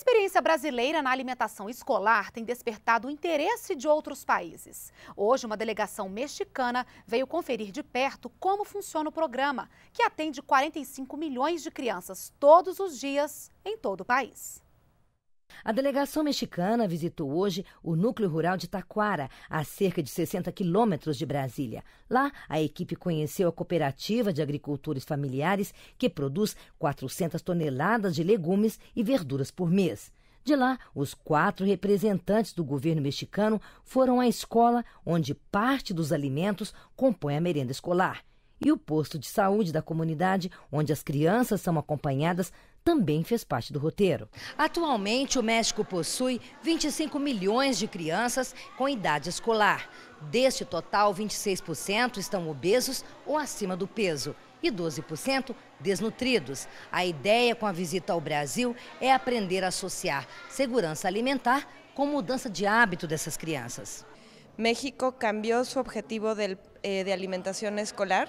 experiência brasileira na alimentação escolar tem despertado o interesse de outros países. Hoje, uma delegação mexicana veio conferir de perto como funciona o programa, que atende 45 milhões de crianças todos os dias em todo o país. A delegação mexicana visitou hoje o núcleo rural de Taquara, a cerca de 60 quilômetros de Brasília. Lá, a equipe conheceu a cooperativa de agricultores familiares que produz 400 toneladas de legumes e verduras por mês. De lá, os quatro representantes do governo mexicano foram à escola, onde parte dos alimentos compõe a merenda escolar. E o posto de saúde da comunidade, onde as crianças são acompanhadas, também fez parte do roteiro. Atualmente, o México possui 25 milhões de crianças com idade escolar. Deste total, 26% estão obesos ou acima do peso e 12% desnutridos. A ideia com a visita ao Brasil é aprender a associar segurança alimentar com mudança de hábito dessas crianças. México cambió su objetivo eh, de alimentación escolar,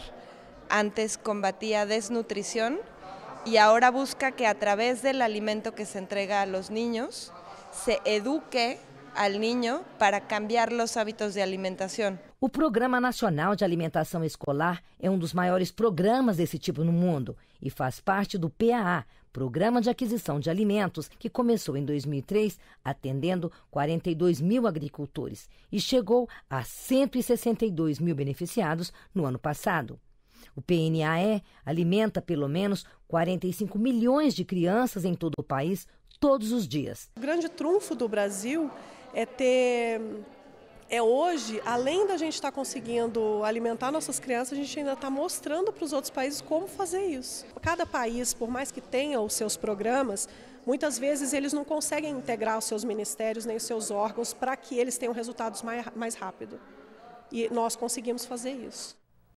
antes combatía desnutrición y ahora busca que a través del alimento que se entrega a los niños se eduque al niño para cambiar los hábitos de alimentação. O Programa Nacional de Alimentação Escolar é um dos maiores programas desse tipo no mundo e faz parte do PAA, Programa de Aquisição de Alimentos, que começou em 2003, atendendo 42 mil agricultores e chegou a 162 mil beneficiados no ano passado. O PNAE alimenta pelo menos 45 milhões de crianças em todo o país todos os dias. O grande trunfo do Brasil é ter é hoje, além da gente estar tá conseguindo alimentar nossas crianças, a gente ainda está mostrando para os outros países como fazer isso. Cada país, por mais que tenha os seus programas, muitas vezes eles não conseguem integrar os seus ministérios nem os seus órgãos para que eles tenham resultados mais, mais rápido. E nós conseguimos fazer isso.